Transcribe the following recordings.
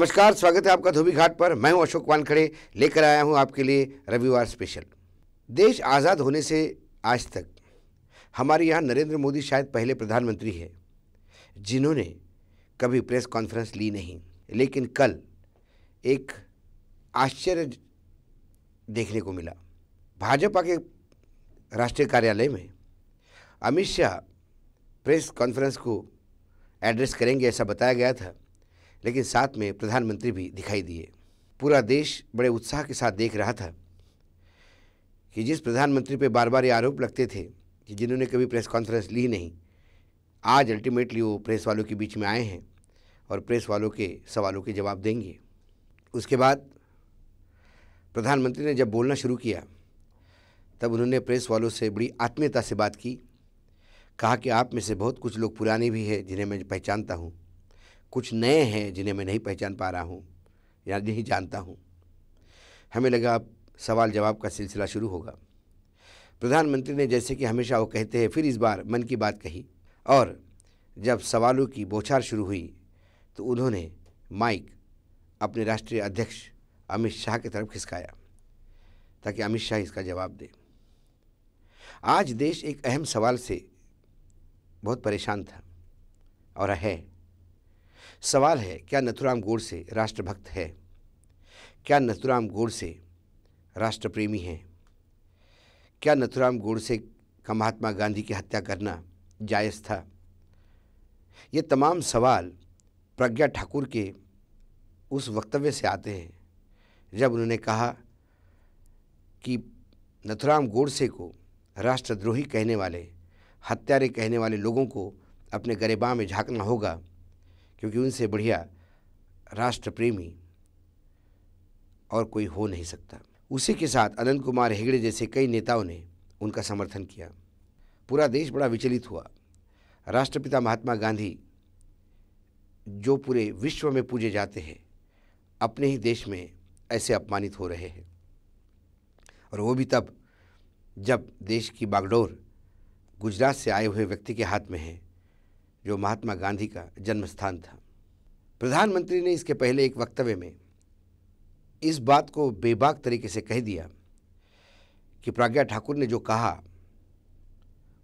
नमस्कार स्वागत है आपका धोबी घाट पर मैं हूं अशोक वानखड़े लेकर आया हूं आपके लिए रविवार स्पेशल देश आज़ाद होने से आज तक हमारे यहाँ नरेंद्र मोदी शायद पहले प्रधानमंत्री है जिन्होंने कभी प्रेस कॉन्फ्रेंस ली नहीं लेकिन कल एक आश्चर्य देखने को मिला भाजपा के राष्ट्रीय कार्यालय में अमित शाह प्रेस कॉन्फ्रेंस को एड्रेस करेंगे ऐसा बताया गया था लेकिन साथ में प्रधानमंत्री भी दिखाई दिए पूरा देश बड़े उत्साह के साथ देख रहा था कि जिस प्रधानमंत्री पे बार बार ये आरोप लगते थे कि जिन्होंने कभी प्रेस कॉन्फ्रेंस ली नहीं आज अल्टीमेटली वो प्रेस वालों के बीच में आए हैं और प्रेस वालों के सवालों के जवाब देंगे उसके बाद प्रधानमंत्री ने जब बोलना शुरू किया तब उन्होंने प्रेस वालों से बड़ी आत्मीयता से बात की कहा कि आप में से बहुत कुछ लोग पुराने भी हैं जिन्हें मैं पहचानता हूँ कुछ नए हैं जिन्हें मैं नहीं पहचान पा रहा हूँ या नहीं जानता हूँ हमें लगा अब सवाल जवाब का सिलसिला शुरू होगा प्रधानमंत्री ने जैसे कि हमेशा वो कहते हैं फिर इस बार मन की बात कही और जब सवालों की बौछार शुरू हुई तो उन्होंने माइक अपने राष्ट्रीय अध्यक्ष अमित शाह की तरफ खिसकाया ताकि अमित शाह इसका जवाब दे आज देश एक अहम सवाल से बहुत परेशान था और है सवाल है क्या नथुराम गोडसे राष्ट्रभक्त है क्या नथुराम गोडसे राष्ट्र प्रेमी हैं क्या नथुराम गोडसे का महात्मा गांधी की हत्या करना जायज़ था ये तमाम सवाल प्रज्ञा ठाकुर के उस वक्तव्य से आते हैं जब उन्होंने कहा कि नथुराम गोडसे को राष्ट्रद्रोही कहने वाले हत्यारे कहने वाले लोगों को अपने गरेबा में झांकना होगा क्योंकि उनसे बढ़िया राष्ट्रप्रेमी और कोई हो नहीं सकता उसी के साथ अनंत कुमार हेगड़े जैसे कई नेताओं ने उनका समर्थन किया पूरा देश बड़ा विचलित हुआ राष्ट्रपिता महात्मा गांधी जो पूरे विश्व में पूजे जाते हैं अपने ही देश में ऐसे अपमानित हो रहे हैं और वो भी तब जब देश की बागडोर गुजरात से आए हुए व्यक्ति के हाथ में है जो महात्मा गांधी का जन्म स्थान था प्रधानमंत्री ने इसके पहले एक वक्तव्य में इस बात को बेबाक तरीके से कह दिया कि प्रज्ञा ठाकुर ने जो कहा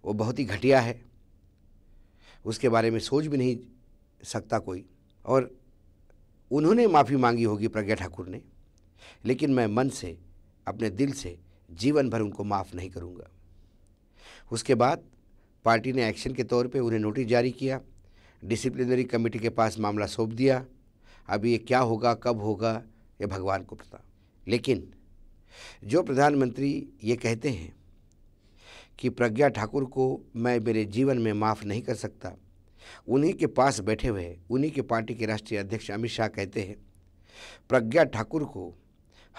वो बहुत ही घटिया है उसके बारे में सोच भी नहीं सकता कोई और उन्होंने माफ़ी मांगी होगी प्रज्ञा ठाकुर ने लेकिन मैं मन से अपने दिल से जीवन भर उनको माफ़ नहीं करूँगा उसके बाद पार्टी ने एक्शन के तौर पे उन्हें नोटिस जारी किया डिसिप्लिनरी कमेटी के पास मामला सौंप दिया अब ये क्या होगा कब होगा ये भगवान को पता लेकिन जो प्रधानमंत्री ये कहते हैं कि प्रज्ञा ठाकुर को मैं मेरे जीवन में माफ़ नहीं कर सकता उन्हीं के पास बैठे हुए उन्हीं के पार्टी के राष्ट्रीय अध्यक्ष अमित शाह कहते हैं प्रज्ञा ठाकुर को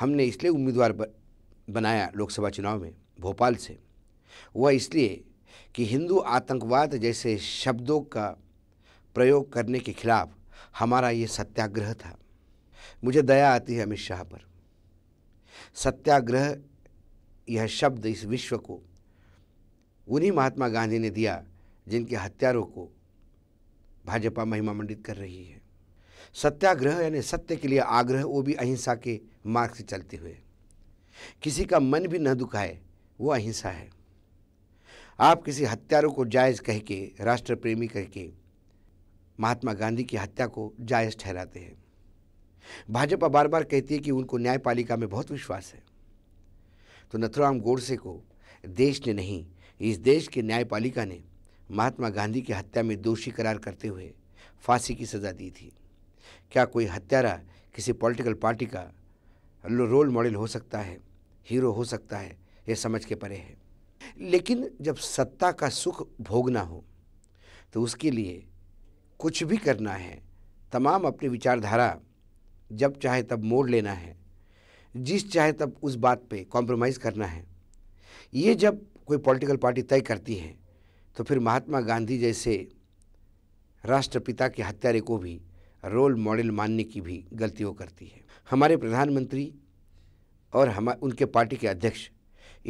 हमने इसलिए उम्मीदवार बनाया लोकसभा चुनाव में भोपाल से वह इसलिए कि हिंदू आतंकवाद जैसे शब्दों का प्रयोग करने के खिलाफ हमारा ये सत्याग्रह था मुझे दया आती है अमित शाह पर सत्याग्रह यह शब्द इस विश्व को उन्हीं महात्मा गांधी ने दिया जिनके हत्यारों को भाजपा महिमा मंडित कर रही है सत्याग्रह यानी सत्य के लिए आग्रह वो भी अहिंसा के मार्ग से चलते हुए किसी का मन भी न दुखाए वो अहिंसा है आप किसी हत्यारों को जायज़ कह के राष्ट्र प्रेमी कह के महात्मा गांधी की हत्या को जायज़ ठहराते हैं भाजपा बार बार कहती है कि उनको न्यायपालिका में बहुत विश्वास है तो नथुराम गोडसे को देश ने नहीं इस देश के न्यायपालिका ने महात्मा गांधी की हत्या में दोषी करार करते हुए फांसी की सज़ा दी थी क्या कोई हत्यारा किसी पॉलिटिकल पार्टी का रोल मॉडल हो सकता है हीरो हो सकता है यह समझ के परे है लेकिन जब सत्ता का सुख भोगना हो तो उसके लिए कुछ भी करना है तमाम अपनी विचारधारा जब चाहे तब मोड़ लेना है जिस चाहे तब उस बात पे कॉम्प्रोमाइज़ करना है ये जब कोई पॉलिटिकल पार्टी तय करती है तो फिर महात्मा गांधी जैसे राष्ट्रपिता के हत्यारे को भी रोल मॉडल मानने की भी गलतियों करती है हमारे प्रधानमंत्री और हम उनके पार्टी के अध्यक्ष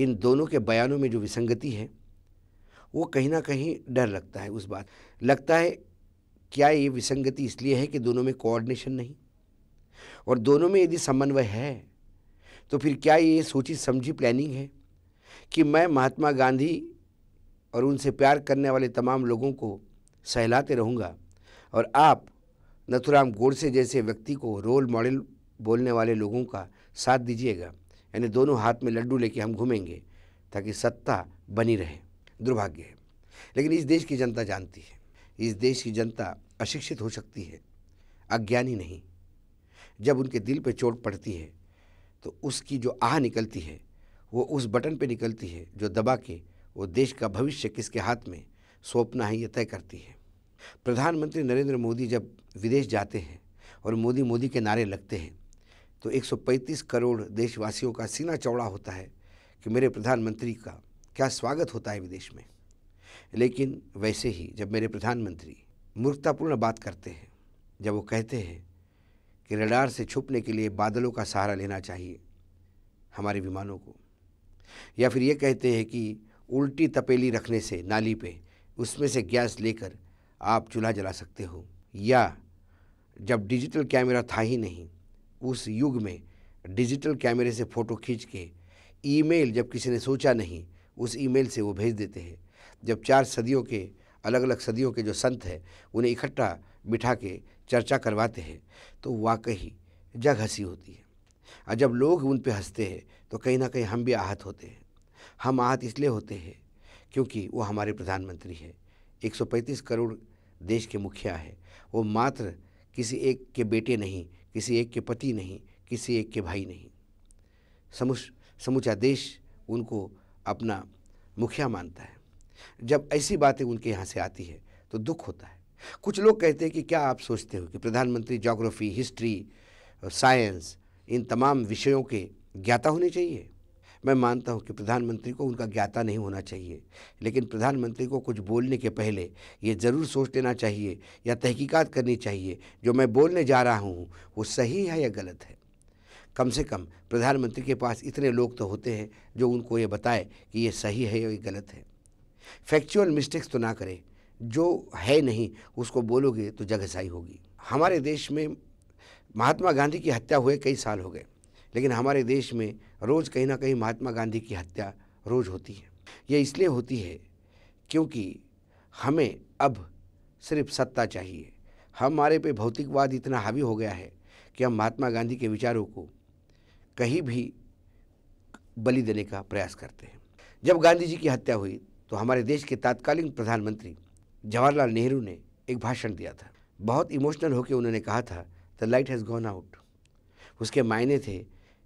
इन दोनों के बयानों में जो विसंगति है वो कहीं ना कहीं डर लगता है उस बात लगता है क्या ये विसंगति इसलिए है कि दोनों में कोऑर्डिनेशन नहीं और दोनों में यदि समन्वय है तो फिर क्या ये सोची समझी प्लानिंग है कि मैं महात्मा गांधी और उनसे प्यार करने वाले तमाम लोगों को सहलाते रहूँगा और आप नथुराम गोडसे जैसे व्यक्ति को रोल मॉडल बोलने वाले लोगों का साथ दीजिएगा यानी दोनों हाथ में लड्डू लेके हम घूमेंगे ताकि सत्ता बनी रहे दुर्भाग्य है लेकिन इस देश की जनता जानती है इस देश की जनता अशिक्षित हो सकती है अज्ञानी नहीं जब उनके दिल पर चोट पड़ती है तो उसकी जो आह निकलती है वो उस बटन पे निकलती है जो दबा के वो देश का भविष्य किसके हाथ में सौंपना है ये तय करती है प्रधानमंत्री नरेंद्र मोदी जब विदेश जाते हैं और मोदी मोदी के नारे लगते हैं तो 135 करोड़ देशवासियों का सीना चौड़ा होता है कि मेरे प्रधानमंत्री का क्या स्वागत होता है विदेश में लेकिन वैसे ही जब मेरे प्रधानमंत्री मूर्खतापूर्ण बात करते हैं जब वो कहते हैं कि रडार से छुपने के लिए बादलों का सहारा लेना चाहिए हमारे विमानों को या फिर ये कहते हैं कि उल्टी तपेली रखने से नाली पे उसमें से गैस लेकर आप चूल्हा जला सकते हो या जब डिजिटल कैमरा था ही नहीं उस युग में डिजिटल कैमरे से फ़ोटो खींच के ईमेल जब किसी ने सोचा नहीं उस ईमेल से वो भेज देते हैं जब चार सदियों के अलग अलग सदियों के जो संत हैं उन्हें इकट्ठा बिठा के चर्चा करवाते हैं तो वाकई जग हंसी होती है और जब लोग उन पर हंसते हैं तो कहीं ना कहीं हम भी आहत होते हैं हम आहत इसलिए होते हैं क्योंकि वो हमारे प्रधानमंत्री हैं 135 करोड़ देश के मुखिया है वो मात्र किसी एक के बेटे नहीं किसी एक के पति नहीं किसी एक के भाई नहीं समुच समूचा देश उनको अपना मुखिया मानता है जब ऐसी बातें उनके यहाँ से आती है तो दुख होता है कुछ लोग कहते हैं कि क्या आप सोचते हो कि प्रधानमंत्री जोग्राफ़ी हिस्ट्री साइंस इन तमाम विषयों के ज्ञाता होने चाहिए मैं मानता हूँ कि प्रधानमंत्री को उनका ज्ञाता नहीं होना चाहिए लेकिन प्रधानमंत्री को कुछ बोलने के पहले ये ज़रूर सोच लेना चाहिए या तहकीकात करनी चाहिए जो मैं बोलने जा रहा हूँ वो सही है या गलत है कम से कम प्रधानमंत्री के पास इतने लोग तो होते हैं जो उनको ये बताए कि ये सही है या ये गलत है फैक्चुअल मिस्टेक्स तो ना करें जो है नहीं उसको बोलोगे तो जगहसाई होगी हमारे देश में महात्मा गांधी की हत्या हुए कई साल हो गए लेकिन हमारे देश में रोज़ कहीं ना कहीं महात्मा गांधी की हत्या रोज़ होती है ये इसलिए होती है क्योंकि हमें अब सिर्फ सत्ता चाहिए हमारे पे भौतिकवाद इतना हावी हो गया है कि हम महात्मा गांधी के विचारों को कहीं भी बलि देने का प्रयास करते हैं जब गांधी जी की हत्या हुई तो हमारे देश के तात्कालीन प्रधानमंत्री जवाहरलाल नेहरू ने एक भाषण दिया था बहुत इमोशनल होकर उन्होंने कहा था the light has gone out उसके मायने थे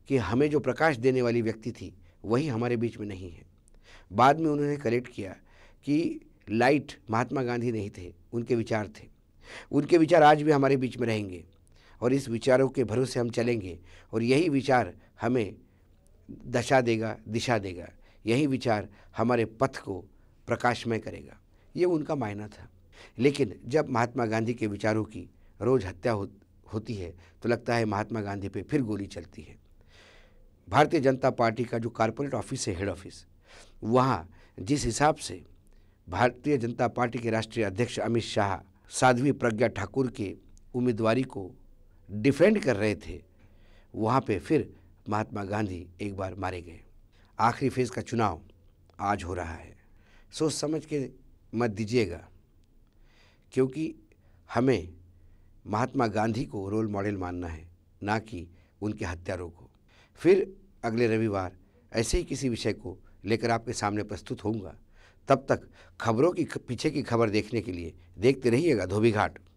कि हमें जो प्रकाश देने वाली व्यक्ति थी वही हमारे बीच में नहीं है बाद में उन्होंने करेक्ट किया कि लाइट महात्मा गांधी नहीं थे उनके विचार थे उनके विचार आज भी हमारे बीच में रहेंगे और इस विचारों के भरोसे हम चलेंगे और यही विचार हमें दशा देगा दिशा देगा यही विचार हमारे पथ को प्रकाशमय करेगा ये उनका मायना था लेकिन जब महात्मा गांधी के विचारों की रोज़ हत्या हो, होती है तो लगता है महात्मा गांधी पे फिर गोली चलती है भारतीय जनता पार्टी का जो कॉरपोरेट ऑफिस है हेड ऑफिस वहाँ जिस हिसाब से भारतीय जनता पार्टी के राष्ट्रीय अध्यक्ष अमित शाह साध्वी प्रज्ञा ठाकुर के उम्मीदवारी को डिफेंड कर रहे थे वहाँ पे फिर महात्मा गांधी एक बार मारे गए आखिरी फेज का चुनाव आज हो रहा है सोच समझ के मत दीजिएगा क्योंकि हमें महात्मा गांधी को रोल मॉडल मानना है ना कि उनके हत्यारों को फिर अगले रविवार ऐसे ही किसी विषय को लेकर आपके सामने प्रस्तुत होऊंगा तब तक खबरों की पीछे की खबर देखने के लिए देखते रहिएगा धोबी घाट